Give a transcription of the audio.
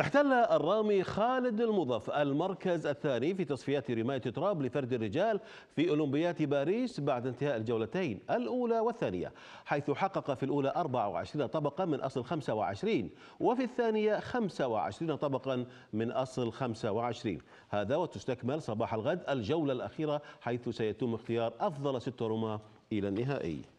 احتل الرامي خالد المضف المركز الثاني في تصفيات رماية تراب لفرد الرجال في أولمبياد باريس بعد انتهاء الجولتين الأولى والثانية حيث حقق في الأولى 24 طبقا من أصل 25 وفي الثانية 25 طبقا من أصل 25 هذا وتستكمل صباح الغد الجولة الأخيرة حيث سيتم اختيار أفضل ست رماة إلى النهائي